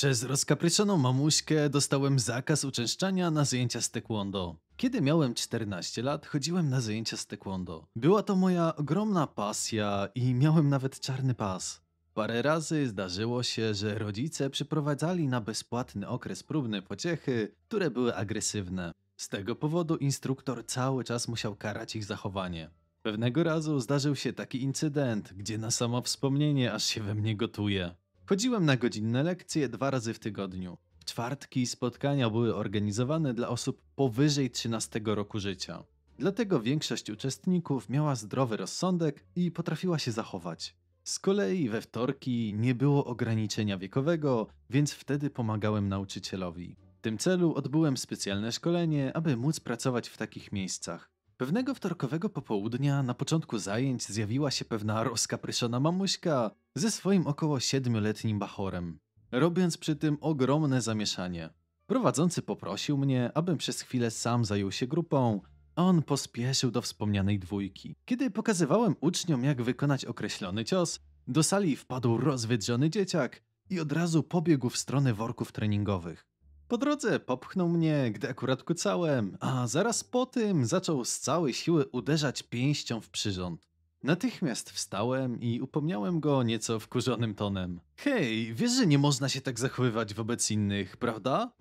Przez rozkapryczoną mamuśkę dostałem zakaz uczęszczania na zajęcia z taekwondo. Kiedy miałem 14 lat, chodziłem na zajęcia z taekwondo. Była to moja ogromna pasja i miałem nawet czarny pas. Parę razy zdarzyło się, że rodzice przyprowadzali na bezpłatny okres próbny pociechy, które były agresywne. Z tego powodu instruktor cały czas musiał karać ich zachowanie. Pewnego razu zdarzył się taki incydent, gdzie na samo wspomnienie aż się we mnie gotuje. Chodziłem na godzinne lekcje dwa razy w tygodniu. Czwartki i spotkania były organizowane dla osób powyżej 13 roku życia. Dlatego większość uczestników miała zdrowy rozsądek i potrafiła się zachować. Z kolei we wtorki nie było ograniczenia wiekowego, więc wtedy pomagałem nauczycielowi. W tym celu odbyłem specjalne szkolenie, aby móc pracować w takich miejscach. Pewnego wtorkowego popołudnia na początku zajęć zjawiła się pewna rozkapryszona mamuśka ze swoim około siedmioletnim bachorem, robiąc przy tym ogromne zamieszanie. Prowadzący poprosił mnie, abym przez chwilę sam zajął się grupą, a on pospieszył do wspomnianej dwójki. Kiedy pokazywałem uczniom, jak wykonać określony cios, do sali wpadł rozwydrzony dzieciak i od razu pobiegł w stronę worków treningowych. Po drodze popchnął mnie, gdy akurat kucałem, a zaraz po tym zaczął z całej siły uderzać pięścią w przyrząd. Natychmiast wstałem i upomniałem go nieco wkurzonym tonem. Hej, wiesz, że nie można się tak zachowywać wobec innych, prawda?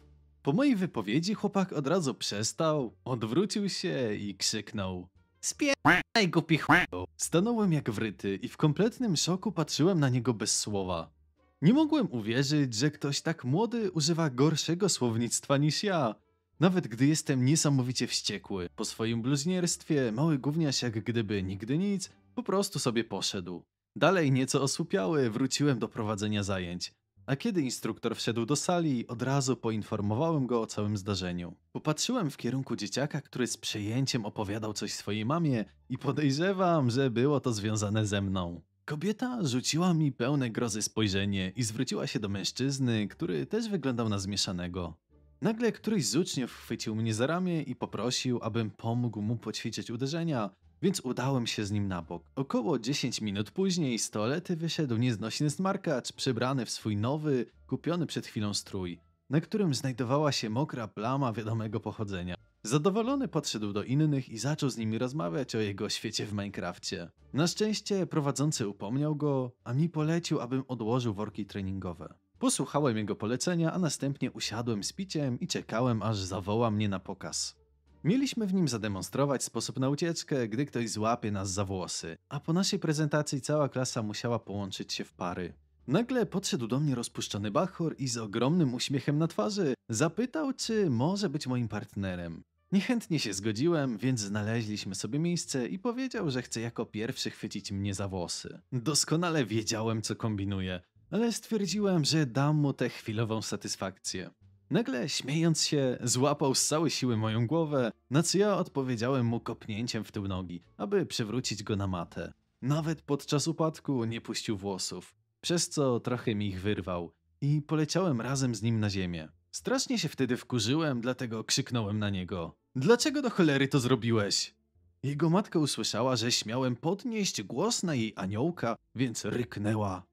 Po mojej wypowiedzi chłopak od razu przestał, odwrócił się i krzyknął. Spieraj głupi ch**o! Stanąłem jak wryty i w kompletnym szoku patrzyłem na niego bez słowa. Nie mogłem uwierzyć, że ktoś tak młody używa gorszego słownictwa niż ja. Nawet gdy jestem niesamowicie wściekły, po swoim bluźnierstwie mały gówniarz jak gdyby nigdy nic, po prostu sobie poszedł. Dalej nieco osłupiały wróciłem do prowadzenia zajęć. A kiedy instruktor wszedł do sali, od razu poinformowałem go o całym zdarzeniu. Popatrzyłem w kierunku dzieciaka, który z przejęciem opowiadał coś swojej mamie i podejrzewam, że było to związane ze mną. Kobieta rzuciła mi pełne grozy spojrzenie i zwróciła się do mężczyzny, który też wyglądał na zmieszanego. Nagle któryś z uczniów chwycił mnie za ramię i poprosił, abym pomógł mu poćwiczyć uderzenia, więc udałem się z nim na bok. Około 10 minut później z toalety wyszedł nieznośny smarkacz, przebrany w swój nowy, kupiony przed chwilą strój, na którym znajdowała się mokra plama wiadomego pochodzenia. Zadowolony podszedł do innych i zaczął z nimi rozmawiać o jego świecie w Minecrafcie. Na szczęście prowadzący upomniał go, a mi polecił, abym odłożył worki treningowe. Posłuchałem jego polecenia, a następnie usiadłem z piciem i czekałem, aż zawoła mnie na pokaz. Mieliśmy w nim zademonstrować sposób na ucieczkę, gdy ktoś złapie nas za włosy, a po naszej prezentacji cała klasa musiała połączyć się w pary. Nagle podszedł do mnie rozpuszczony Bachor i z ogromnym uśmiechem na twarzy zapytał, czy może być moim partnerem. Niechętnie się zgodziłem, więc znaleźliśmy sobie miejsce i powiedział, że chce jako pierwszy chwycić mnie za włosy. Doskonale wiedziałem, co kombinuje, ale stwierdziłem, że dam mu tę chwilową satysfakcję. Nagle, śmiejąc się, złapał z całej siły moją głowę, na co ja odpowiedziałem mu kopnięciem w tył nogi, aby przywrócić go na matę. Nawet podczas upadku nie puścił włosów przez co trochę mi ich wyrwał i poleciałem razem z nim na ziemię. Strasznie się wtedy wkurzyłem, dlatego krzyknąłem na niego. Dlaczego do cholery to zrobiłeś? Jego matka usłyszała, że śmiałem podnieść głos na jej aniołka, więc ryknęła.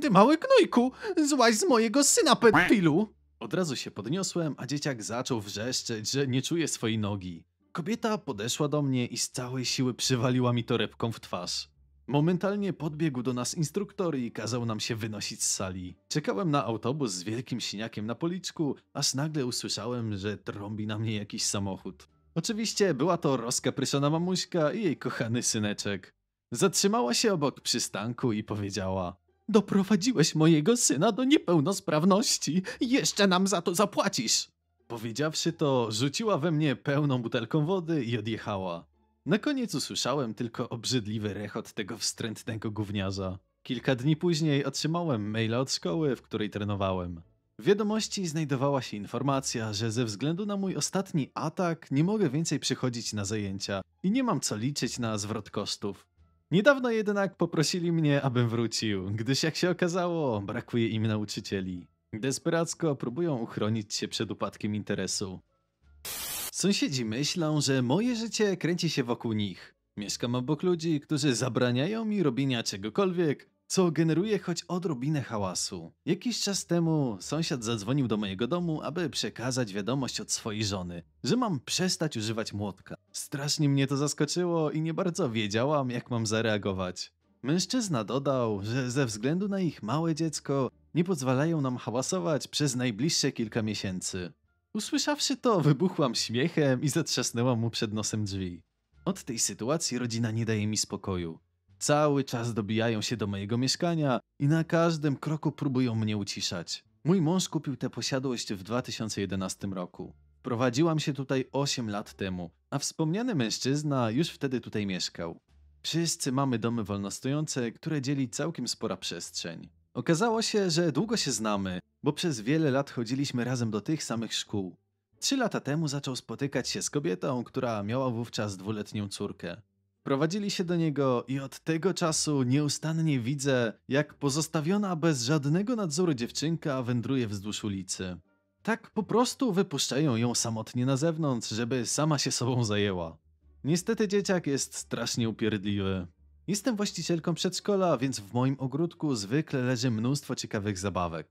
Ty mały knojku, złaź z mojego syna pedfilu! Od razu się podniosłem, a dzieciak zaczął wrzeszczeć, że nie czuje swojej nogi. Kobieta podeszła do mnie i z całej siły przywaliła mi torebką w twarz. Momentalnie podbiegł do nas instruktor i kazał nam się wynosić z sali. Czekałem na autobus z wielkim siniakiem na policzku, aż nagle usłyszałem, że trąbi na mnie jakiś samochód. Oczywiście była to rozkapryszona mamuśka i jej kochany syneczek. Zatrzymała się obok przystanku i powiedziała Doprowadziłeś mojego syna do niepełnosprawności. Jeszcze nam za to zapłacisz. Powiedziawszy to, rzuciła we mnie pełną butelką wody i odjechała. Na koniec usłyszałem tylko obrzydliwy rechot tego wstrętnego gówniarza. Kilka dni później otrzymałem maila od szkoły, w której trenowałem. W wiadomości znajdowała się informacja, że ze względu na mój ostatni atak nie mogę więcej przychodzić na zajęcia i nie mam co liczyć na zwrot kosztów. Niedawno jednak poprosili mnie, abym wrócił, gdyż jak się okazało, brakuje im nauczycieli. Desperacko próbują uchronić się przed upadkiem interesu. Sąsiedzi myślą, że moje życie kręci się wokół nich. Mieszkam obok ludzi, którzy zabraniają mi robienia czegokolwiek, co generuje choć odrobinę hałasu. Jakiś czas temu sąsiad zadzwonił do mojego domu, aby przekazać wiadomość od swojej żony, że mam przestać używać młotka. Strasznie mnie to zaskoczyło i nie bardzo wiedziałam, jak mam zareagować. Mężczyzna dodał, że ze względu na ich małe dziecko nie pozwalają nam hałasować przez najbliższe kilka miesięcy. Usłyszawszy to, wybuchłam śmiechem i zatrzasnęłam mu przed nosem drzwi. Od tej sytuacji rodzina nie daje mi spokoju. Cały czas dobijają się do mojego mieszkania i na każdym kroku próbują mnie uciszać. Mój mąż kupił tę posiadłość w 2011 roku. Prowadziłam się tutaj 8 lat temu, a wspomniany mężczyzna już wtedy tutaj mieszkał. Wszyscy mamy domy wolnostojące, które dzieli całkiem spora przestrzeń. Okazało się, że długo się znamy, bo przez wiele lat chodziliśmy razem do tych samych szkół. Trzy lata temu zaczął spotykać się z kobietą, która miała wówczas dwuletnią córkę. Prowadzili się do niego i od tego czasu nieustannie widzę, jak pozostawiona bez żadnego nadzoru dziewczynka wędruje wzdłuż ulicy. Tak po prostu wypuszczają ją samotnie na zewnątrz, żeby sama się sobą zajęła. Niestety dzieciak jest strasznie upierdliwy. Jestem właścicielką przedszkola, więc w moim ogródku zwykle leży mnóstwo ciekawych zabawek.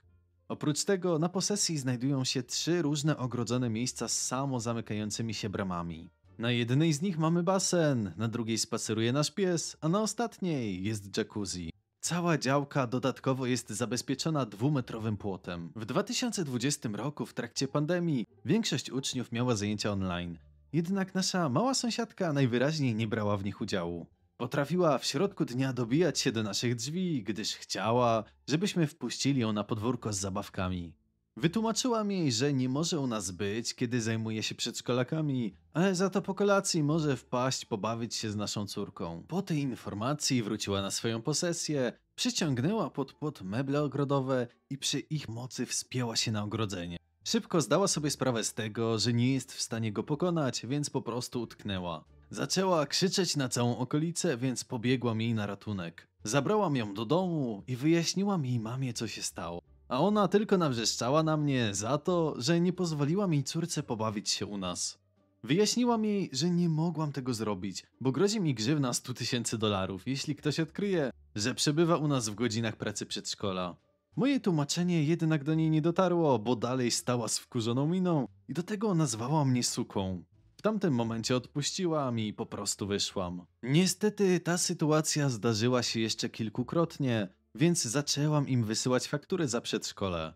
Oprócz tego na posesji znajdują się trzy różne ogrodzone miejsca z samo zamykającymi się bramami. Na jednej z nich mamy basen, na drugiej spaceruje nasz pies, a na ostatniej jest jacuzzi. Cała działka dodatkowo jest zabezpieczona dwumetrowym płotem. W 2020 roku, w trakcie pandemii, większość uczniów miała zajęcia online. Jednak nasza mała sąsiadka najwyraźniej nie brała w nich udziału. Potrafiła w środku dnia dobijać się do naszych drzwi, gdyż chciała, żebyśmy wpuścili ją na podwórko z zabawkami. Wytłumaczyłam jej, że nie może u nas być, kiedy zajmuje się przedszkolakami, ale za to po kolacji może wpaść pobawić się z naszą córką. Po tej informacji wróciła na swoją posesję, przyciągnęła pod płot meble ogrodowe i przy ich mocy wspięła się na ogrodzenie. Szybko zdała sobie sprawę z tego, że nie jest w stanie go pokonać, więc po prostu utknęła. Zaczęła krzyczeć na całą okolicę, więc pobiegłam jej na ratunek. Zabrałam ją do domu i wyjaśniłam jej mamie, co się stało. A ona tylko nawrzeszczała na mnie za to, że nie pozwoliła jej córce pobawić się u nas. Wyjaśniłam jej, że nie mogłam tego zrobić, bo grozi mi grzywna 100 tysięcy dolarów, jeśli ktoś odkryje, że przebywa u nas w godzinach pracy przedszkola. Moje tłumaczenie jednak do niej nie dotarło, bo dalej stała z wkurzoną miną i do tego nazwała mnie suką. W tamtym momencie odpuściłam i po prostu wyszłam. Niestety ta sytuacja zdarzyła się jeszcze kilkukrotnie, więc zaczęłam im wysyłać faktury za przedszkole.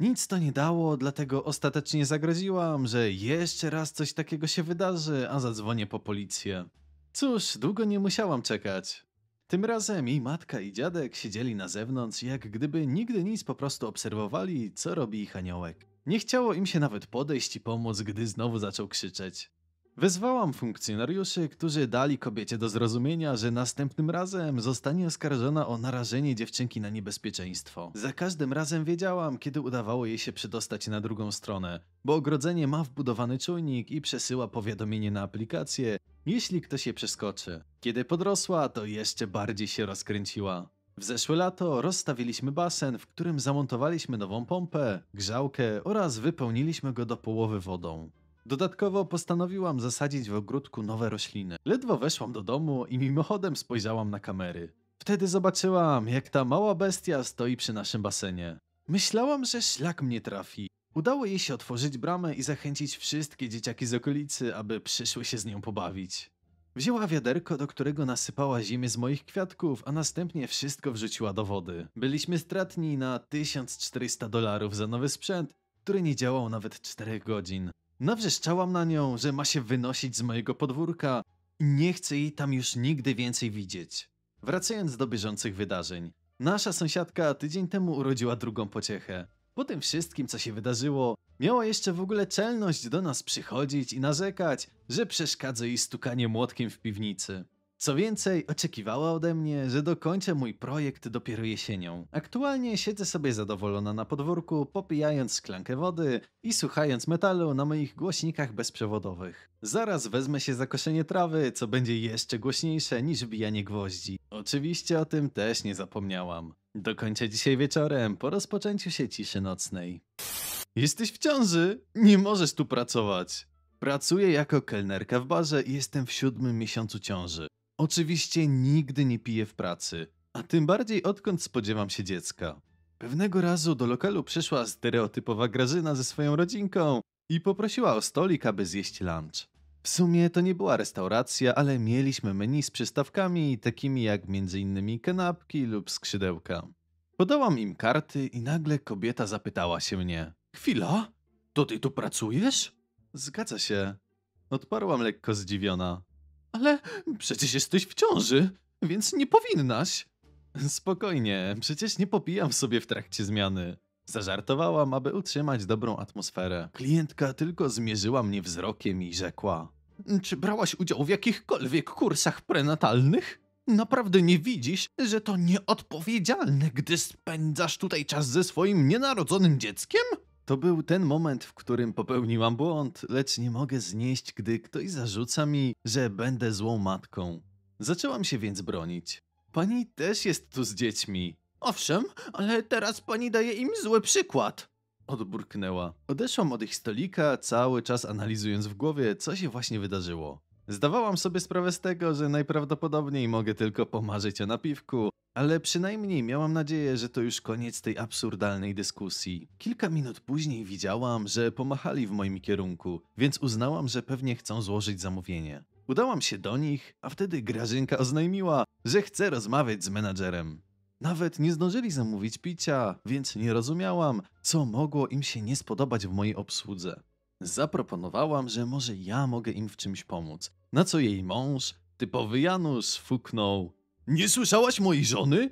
Nic to nie dało, dlatego ostatecznie zagroziłam, że jeszcze raz coś takiego się wydarzy, a zadzwonię po policję. Cóż, długo nie musiałam czekać. Tym razem i matka i dziadek siedzieli na zewnątrz, jak gdyby nigdy nic po prostu obserwowali, co robi ich aniołek. Nie chciało im się nawet podejść i pomóc, gdy znowu zaczął krzyczeć. Wezwałam funkcjonariuszy, którzy dali kobiecie do zrozumienia, że następnym razem zostanie oskarżona o narażenie dziewczynki na niebezpieczeństwo. Za każdym razem wiedziałam, kiedy udawało jej się przedostać na drugą stronę, bo ogrodzenie ma wbudowany czujnik i przesyła powiadomienie na aplikację, jeśli ktoś je przeskoczy. Kiedy podrosła, to jeszcze bardziej się rozkręciła. W zeszłe lato rozstawiliśmy basen, w którym zamontowaliśmy nową pompę, grzałkę oraz wypełniliśmy go do połowy wodą. Dodatkowo postanowiłam zasadzić w ogródku nowe rośliny. Ledwo weszłam do domu i mimochodem spojrzałam na kamery. Wtedy zobaczyłam, jak ta mała bestia stoi przy naszym basenie. Myślałam, że szlak mnie trafi. Udało jej się otworzyć bramę i zachęcić wszystkie dzieciaki z okolicy, aby przyszły się z nią pobawić. Wzięła wiaderko, do którego nasypała ziemię z moich kwiatków, a następnie wszystko wrzuciła do wody. Byliśmy stratni na 1400 dolarów za nowy sprzęt, który nie działał nawet 4 godzin. Nawrzeszczałam na nią, że ma się wynosić z mojego podwórka i nie chcę jej tam już nigdy więcej widzieć. Wracając do bieżących wydarzeń. Nasza sąsiadka tydzień temu urodziła drugą pociechę. Po tym wszystkim, co się wydarzyło, miała jeszcze w ogóle czelność do nas przychodzić i narzekać, że przeszkadza jej stukanie młotkiem w piwnicy. Co więcej, oczekiwała ode mnie, że dokończę mój projekt dopiero jesienią. Aktualnie siedzę sobie zadowolona na podwórku, popijając szklankę wody i słuchając metalu na moich głośnikach bezprzewodowych. Zaraz wezmę się za koszenie trawy, co będzie jeszcze głośniejsze niż bijanie gwoździ. Oczywiście o tym też nie zapomniałam. Dokończę dzisiaj wieczorem po rozpoczęciu się ciszy nocnej. Jesteś w ciąży? Nie możesz tu pracować. Pracuję jako kelnerka w barze i jestem w siódmym miesiącu ciąży. Oczywiście nigdy nie piję w pracy, a tym bardziej odkąd spodziewam się dziecka. Pewnego razu do lokalu przyszła stereotypowa grażyna ze swoją rodzinką i poprosiła o stolik, aby zjeść lunch. W sumie to nie była restauracja, ale mieliśmy menu z przystawkami takimi jak m.in. kanapki lub skrzydełka. Podałam im karty i nagle kobieta zapytała się mnie. Chwila? To ty tu pracujesz? Zgadza się. Odparłam lekko zdziwiona. Ale przecież jesteś w ciąży, więc nie powinnaś. Spokojnie, przecież nie popijam sobie w trakcie zmiany. Zażartowałam, aby utrzymać dobrą atmosferę. Klientka tylko zmierzyła mnie wzrokiem i rzekła: Czy brałaś udział w jakichkolwiek kursach prenatalnych? Naprawdę nie widzisz, że to nieodpowiedzialne, gdy spędzasz tutaj czas ze swoim nienarodzonym dzieckiem? To był ten moment, w którym popełniłam błąd, lecz nie mogę znieść, gdy ktoś zarzuca mi, że będę złą matką. Zaczęłam się więc bronić. Pani też jest tu z dziećmi. Owszem, ale teraz pani daje im zły przykład. Odburknęła. Odeszłam od ich stolika, cały czas analizując w głowie, co się właśnie wydarzyło. Zdawałam sobie sprawę z tego, że najprawdopodobniej mogę tylko pomarzyć o napiwku, ale przynajmniej miałam nadzieję, że to już koniec tej absurdalnej dyskusji. Kilka minut później widziałam, że pomachali w moim kierunku, więc uznałam, że pewnie chcą złożyć zamówienie. Udałam się do nich, a wtedy Grażynka oznajmiła, że chce rozmawiać z menadżerem. Nawet nie zdążyli zamówić picia, więc nie rozumiałam, co mogło im się nie spodobać w mojej obsłudze. Zaproponowałam, że może ja mogę im w czymś pomóc, na co jej mąż, typowy Janusz, fuknął. Nie słyszałaś mojej żony?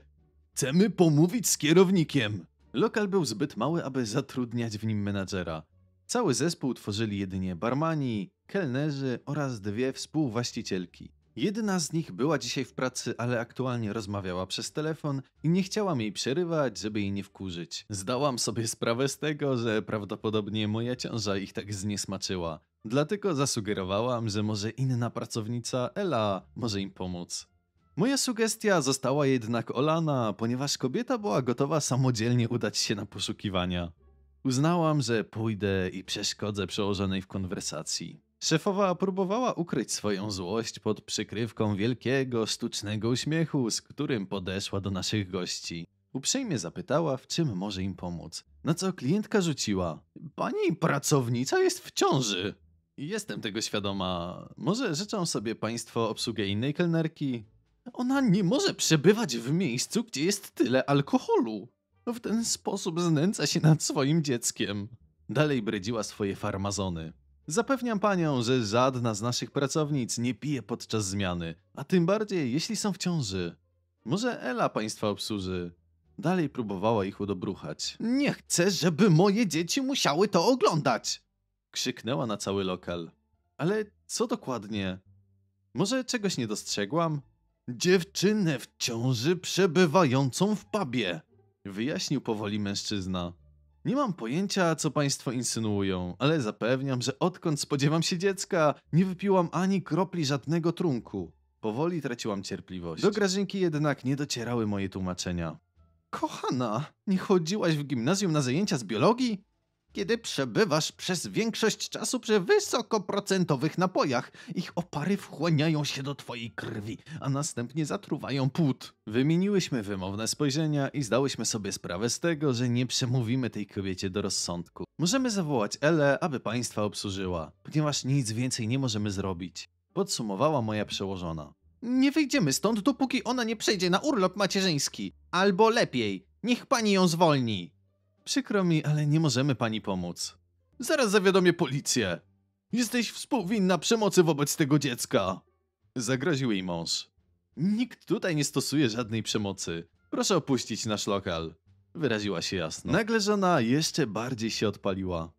Chcemy pomówić z kierownikiem. Lokal był zbyt mały, aby zatrudniać w nim menadżera. Cały zespół tworzyli jedynie barmani, kelnerzy oraz dwie współwłaścicielki. Jedna z nich była dzisiaj w pracy, ale aktualnie rozmawiała przez telefon i nie chciałam jej przerywać, żeby jej nie wkurzyć. Zdałam sobie sprawę z tego, że prawdopodobnie moja ciąża ich tak zniesmaczyła. Dlatego zasugerowałam, że może inna pracownica, Ela, może im pomóc. Moja sugestia została jednak olana, ponieważ kobieta była gotowa samodzielnie udać się na poszukiwania. Uznałam, że pójdę i przeszkodzę przełożonej w konwersacji. Szefowa próbowała ukryć swoją złość pod przykrywką wielkiego, sztucznego uśmiechu, z którym podeszła do naszych gości. Uprzejmie zapytała, w czym może im pomóc. Na co klientka rzuciła: Pani pracownica jest w ciąży! Jestem tego świadoma. Może życzą sobie Państwo obsługę innej kelnerki? Ona nie może przebywać w miejscu, gdzie jest tyle alkoholu. W ten sposób znęca się nad swoim dzieckiem. Dalej bredziła swoje farmazony. Zapewniam panią, że żadna z naszych pracownic nie pije podczas zmiany, a tym bardziej jeśli są w ciąży. Może Ela państwa obsłuży. Dalej próbowała ich udobruchać. Nie chcę, żeby moje dzieci musiały to oglądać! Krzyknęła na cały lokal. Ale co dokładnie? Może czegoś nie dostrzegłam? Dziewczynę w ciąży przebywającą w pubie, wyjaśnił powoli mężczyzna. Nie mam pojęcia, co państwo insynuują, ale zapewniam, że odkąd spodziewam się dziecka, nie wypiłam ani kropli żadnego trunku. Powoli traciłam cierpliwość. Do Grażynki jednak nie docierały moje tłumaczenia. Kochana, nie chodziłaś w gimnazjum na zajęcia z biologii? kiedy przebywasz przez większość czasu przy wysokoprocentowych napojach. Ich opary wchłaniają się do twojej krwi, a następnie zatruwają płód. Wymieniłyśmy wymowne spojrzenia i zdałyśmy sobie sprawę z tego, że nie przemówimy tej kobiecie do rozsądku. Możemy zawołać Ele, aby państwa obsłużyła, ponieważ nic więcej nie możemy zrobić. Podsumowała moja przełożona. Nie wyjdziemy stąd, dopóki ona nie przejdzie na urlop macierzyński. Albo lepiej, niech pani ją zwolni. Przykro mi, ale nie możemy pani pomóc. Zaraz zawiadomię policję. Jesteś współwinna przemocy wobec tego dziecka. Zagroził jej mąż. Nikt tutaj nie stosuje żadnej przemocy. Proszę opuścić nasz lokal. Wyraziła się jasno. Nagle żona jeszcze bardziej się odpaliła.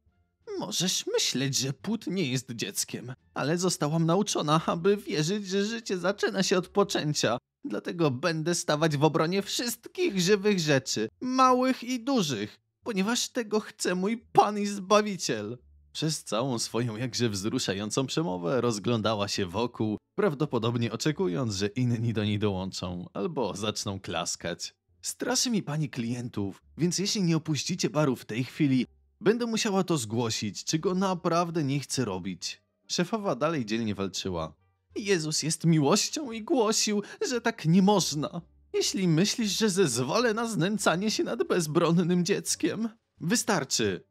Możesz myśleć, że płód nie jest dzieckiem, ale zostałam nauczona, aby wierzyć, że życie zaczyna się od poczęcia. Dlatego będę stawać w obronie wszystkich żywych rzeczy, małych i dużych ponieważ tego chce mój Pan i Zbawiciel. Przez całą swoją jakże wzruszającą przemowę rozglądała się wokół, prawdopodobnie oczekując, że inni do niej dołączą albo zaczną klaskać. Straszy mi pani klientów, więc jeśli nie opuścicie baru w tej chwili, będę musiała to zgłosić, czego naprawdę nie chcę robić. Szefowa dalej dzielnie walczyła. Jezus jest miłością i głosił, że tak nie można. Jeśli myślisz, że zezwolę na znęcanie się nad bezbronnym dzieckiem? Wystarczy!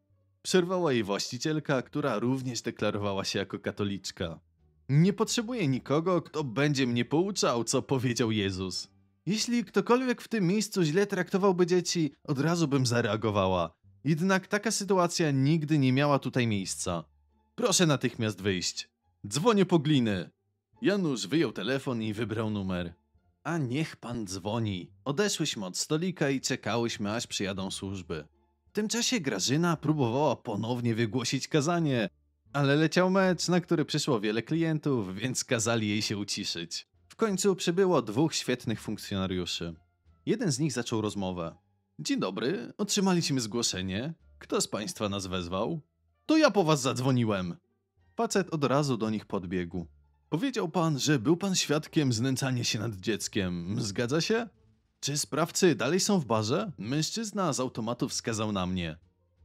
Przerwała jej właścicielka, która również deklarowała się jako katoliczka. Nie potrzebuję nikogo, kto będzie mnie pouczał, co powiedział Jezus. Jeśli ktokolwiek w tym miejscu źle traktowałby dzieci, od razu bym zareagowała. Jednak taka sytuacja nigdy nie miała tutaj miejsca. Proszę natychmiast wyjść. Dzwonię po gliny. Janusz wyjął telefon i wybrał numer. A niech pan dzwoni. Odeszłyśmy od stolika i czekałyśmy, aż przyjadą służby. W tym czasie Grażyna próbowała ponownie wygłosić kazanie, ale leciał mecz, na który przyszło wiele klientów, więc kazali jej się uciszyć. W końcu przybyło dwóch świetnych funkcjonariuszy. Jeden z nich zaczął rozmowę. Dzień dobry, otrzymaliśmy zgłoszenie. Kto z państwa nas wezwał? To ja po was zadzwoniłem. Facet od razu do nich podbiegł. Powiedział pan, że był pan świadkiem znęcania się nad dzieckiem. Zgadza się? Czy sprawcy dalej są w barze? Mężczyzna z automatu wskazał na mnie.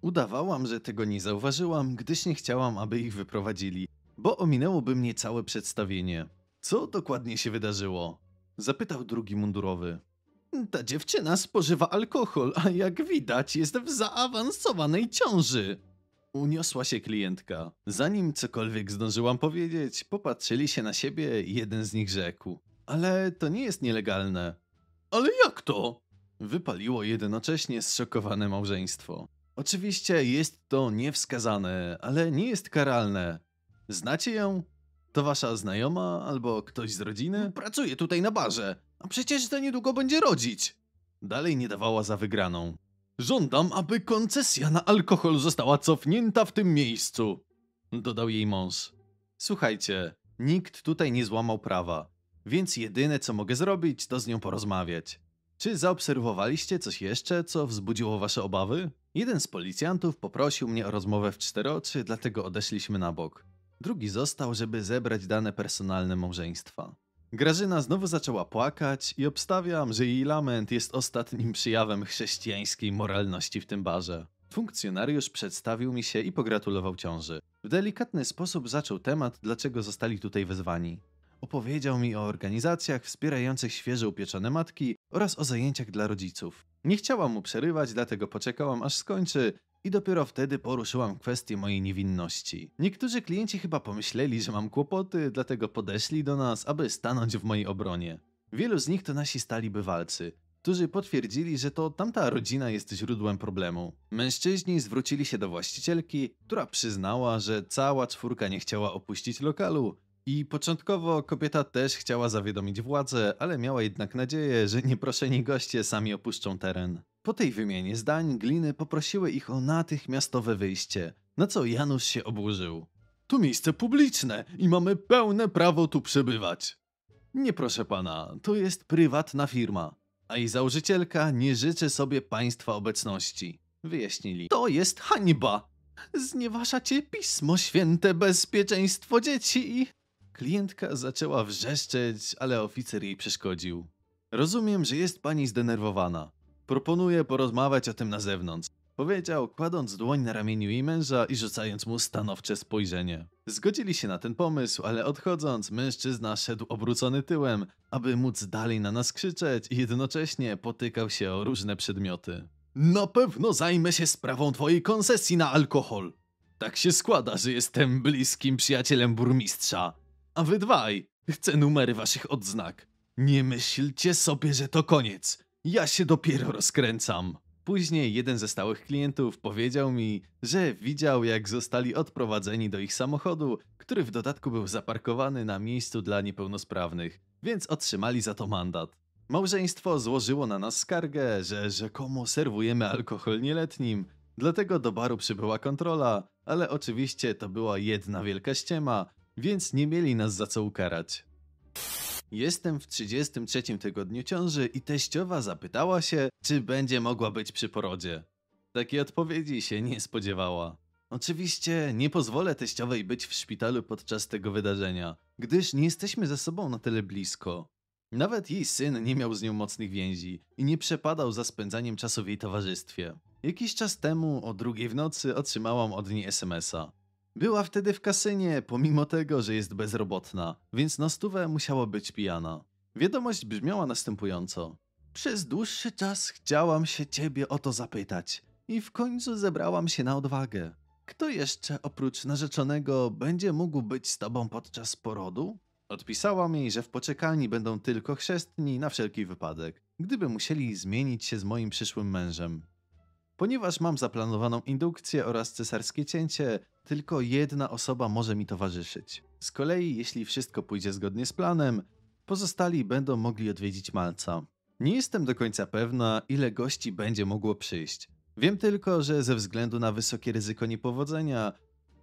Udawałam, że tego nie zauważyłam, gdyż nie chciałam, aby ich wyprowadzili, bo ominęłoby mnie całe przedstawienie. Co dokładnie się wydarzyło? Zapytał drugi mundurowy. Ta dziewczyna spożywa alkohol, a jak widać jest w zaawansowanej ciąży. Uniosła się klientka. Zanim cokolwiek zdążyłam powiedzieć, popatrzyli się na siebie i jeden z nich rzekł: Ale to nie jest nielegalne. Ale jak to? Wypaliło jednocześnie zszokowane małżeństwo. Oczywiście jest to niewskazane, ale nie jest karalne. Znacie ją? To wasza znajoma albo ktoś z rodziny? Pracuje tutaj na barze, a przecież za niedługo będzie rodzić. Dalej nie dawała za wygraną. Żądam, aby koncesja na alkohol została cofnięta w tym miejscu, dodał jej mąż. Słuchajcie, nikt tutaj nie złamał prawa, więc jedyne co mogę zrobić, to z nią porozmawiać. Czy zaobserwowaliście coś jeszcze, co wzbudziło wasze obawy? Jeden z policjantów poprosił mnie o rozmowę w czteroczy, dlatego odeszliśmy na bok. Drugi został, żeby zebrać dane personalne małżeństwa. Grażyna znowu zaczęła płakać i obstawiam, że jej lament jest ostatnim przyjawem chrześcijańskiej moralności w tym barze. Funkcjonariusz przedstawił mi się i pogratulował ciąży. W delikatny sposób zaczął temat, dlaczego zostali tutaj wezwani. Opowiedział mi o organizacjach wspierających świeżo upieczone matki oraz o zajęciach dla rodziców. Nie chciałam mu przerywać, dlatego poczekałam aż skończy i dopiero wtedy poruszyłam kwestię mojej niewinności. Niektórzy klienci chyba pomyśleli, że mam kłopoty, dlatego podeszli do nas, aby stanąć w mojej obronie. Wielu z nich to nasi stali bywalcy, którzy potwierdzili, że to tamta rodzina jest źródłem problemu. Mężczyźni zwrócili się do właścicielki, która przyznała, że cała czwórka nie chciała opuścić lokalu. I początkowo kobieta też chciała zawiadomić władzę, ale miała jednak nadzieję, że nieproszeni goście sami opuszczą teren. Po tej wymianie zdań gliny poprosiły ich o natychmiastowe wyjście, na co Janusz się oburzył. To miejsce publiczne i mamy pełne prawo tu przebywać. Nie proszę pana, to jest prywatna firma, a jej założycielka nie życzy sobie państwa obecności. Wyjaśnili. To jest hańba! Znieważacie Pismo Święte, bezpieczeństwo dzieci i... Klientka zaczęła wrzeszczeć, ale oficer jej przeszkodził. Rozumiem, że jest pani zdenerwowana. Proponuję porozmawiać o tym na zewnątrz. Powiedział, kładąc dłoń na ramieniu jej męża i rzucając mu stanowcze spojrzenie. Zgodzili się na ten pomysł, ale odchodząc, mężczyzna szedł obrócony tyłem, aby móc dalej na nas krzyczeć i jednocześnie potykał się o różne przedmioty. Na pewno zajmę się sprawą twojej koncesji na alkohol. Tak się składa, że jestem bliskim przyjacielem burmistrza. A wy dwaj, chcę numery waszych odznak. Nie myślcie sobie, że to koniec. Ja się dopiero rozkręcam. Później jeden ze stałych klientów powiedział mi, że widział jak zostali odprowadzeni do ich samochodu, który w dodatku był zaparkowany na miejscu dla niepełnosprawnych, więc otrzymali za to mandat. Małżeństwo złożyło na nas skargę, że rzekomo serwujemy alkohol nieletnim, dlatego do baru przybyła kontrola, ale oczywiście to była jedna wielka ściema, więc nie mieli nas za co ukarać. Jestem w 33 tygodniu ciąży i teściowa zapytała się, czy będzie mogła być przy porodzie. Takiej odpowiedzi się nie spodziewała. Oczywiście nie pozwolę teściowej być w szpitalu podczas tego wydarzenia, gdyż nie jesteśmy ze sobą na tyle blisko. Nawet jej syn nie miał z nią mocnych więzi i nie przepadał za spędzaniem czasu w jej towarzystwie. Jakiś czas temu o drugiej w nocy otrzymałam od niej SMS-a. Była wtedy w kasynie, pomimo tego, że jest bezrobotna, więc na stówę musiała być pijana. Wiadomość brzmiała następująco. Przez dłuższy czas chciałam się ciebie o to zapytać i w końcu zebrałam się na odwagę. Kto jeszcze oprócz narzeczonego będzie mógł być z tobą podczas porodu? Odpisałam jej, że w poczekalni będą tylko chrzestni na wszelki wypadek, gdyby musieli zmienić się z moim przyszłym mężem. Ponieważ mam zaplanowaną indukcję oraz cesarskie cięcie, tylko jedna osoba może mi towarzyszyć. Z kolei, jeśli wszystko pójdzie zgodnie z planem, pozostali będą mogli odwiedzić Malca. Nie jestem do końca pewna, ile gości będzie mogło przyjść. Wiem tylko, że ze względu na wysokie ryzyko niepowodzenia,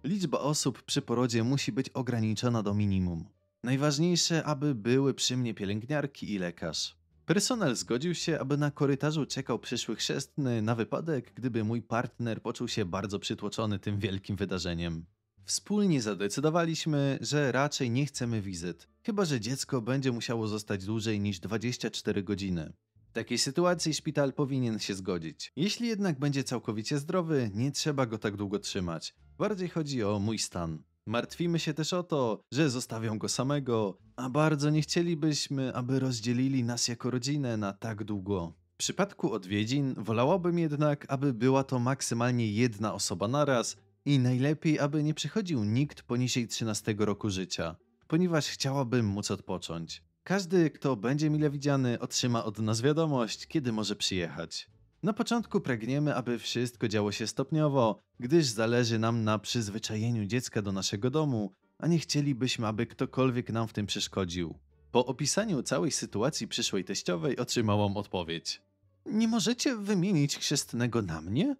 liczba osób przy porodzie musi być ograniczona do minimum. Najważniejsze, aby były przy mnie pielęgniarki i lekarz. Personel zgodził się, aby na korytarzu czekał przyszły chrzestny na wypadek, gdyby mój partner poczuł się bardzo przytłoczony tym wielkim wydarzeniem. Wspólnie zadecydowaliśmy, że raczej nie chcemy wizyt, chyba że dziecko będzie musiało zostać dłużej niż 24 godziny. W takiej sytuacji szpital powinien się zgodzić. Jeśli jednak będzie całkowicie zdrowy, nie trzeba go tak długo trzymać. Bardziej chodzi o mój stan. Martwimy się też o to, że zostawią go samego, a bardzo nie chcielibyśmy, aby rozdzielili nas jako rodzinę na tak długo. W przypadku odwiedzin wolałabym jednak, aby była to maksymalnie jedna osoba naraz i najlepiej, aby nie przychodził nikt poniżej 13 roku życia, ponieważ chciałabym móc odpocząć. Każdy, kto będzie mile widziany, otrzyma od nas wiadomość, kiedy może przyjechać. Na początku pragniemy, aby wszystko działo się stopniowo, gdyż zależy nam na przyzwyczajeniu dziecka do naszego domu, a nie chcielibyśmy, aby ktokolwiek nam w tym przeszkodził. Po opisaniu całej sytuacji przyszłej teściowej otrzymałam odpowiedź. Nie możecie wymienić chrzestnego na mnie?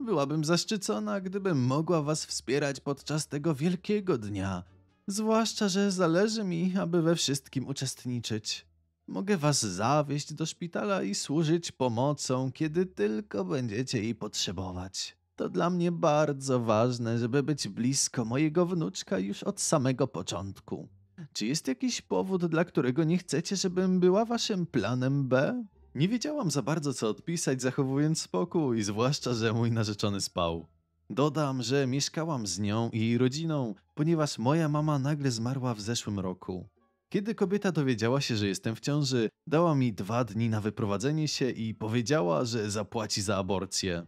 Byłabym zaszczycona, gdybym mogła was wspierać podczas tego wielkiego dnia. Zwłaszcza, że zależy mi, aby we wszystkim uczestniczyć. Mogę was zawieźć do szpitala i służyć pomocą, kiedy tylko będziecie jej potrzebować. To dla mnie bardzo ważne, żeby być blisko mojego wnuczka już od samego początku. Czy jest jakiś powód, dla którego nie chcecie, żebym była waszym planem B? Nie wiedziałam za bardzo co odpisać, zachowując spokój, zwłaszcza, że mój narzeczony spał. Dodam, że mieszkałam z nią i jej rodziną, ponieważ moja mama nagle zmarła w zeszłym roku. Kiedy kobieta dowiedziała się, że jestem w ciąży, dała mi dwa dni na wyprowadzenie się i powiedziała, że zapłaci za aborcję.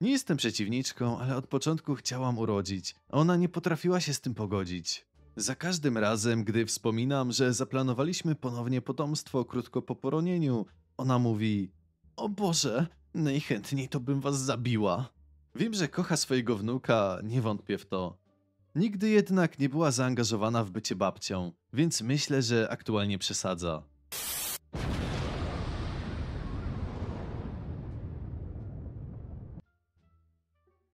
Nie jestem przeciwniczką, ale od początku chciałam urodzić. Ona nie potrafiła się z tym pogodzić. Za każdym razem, gdy wspominam, że zaplanowaliśmy ponownie potomstwo krótko po poronieniu, ona mówi: O Boże, najchętniej to bym was zabiła. Wiem, że kocha swojego wnuka, nie wątpię w to. Nigdy jednak nie była zaangażowana w bycie babcią, więc myślę, że aktualnie przesadza.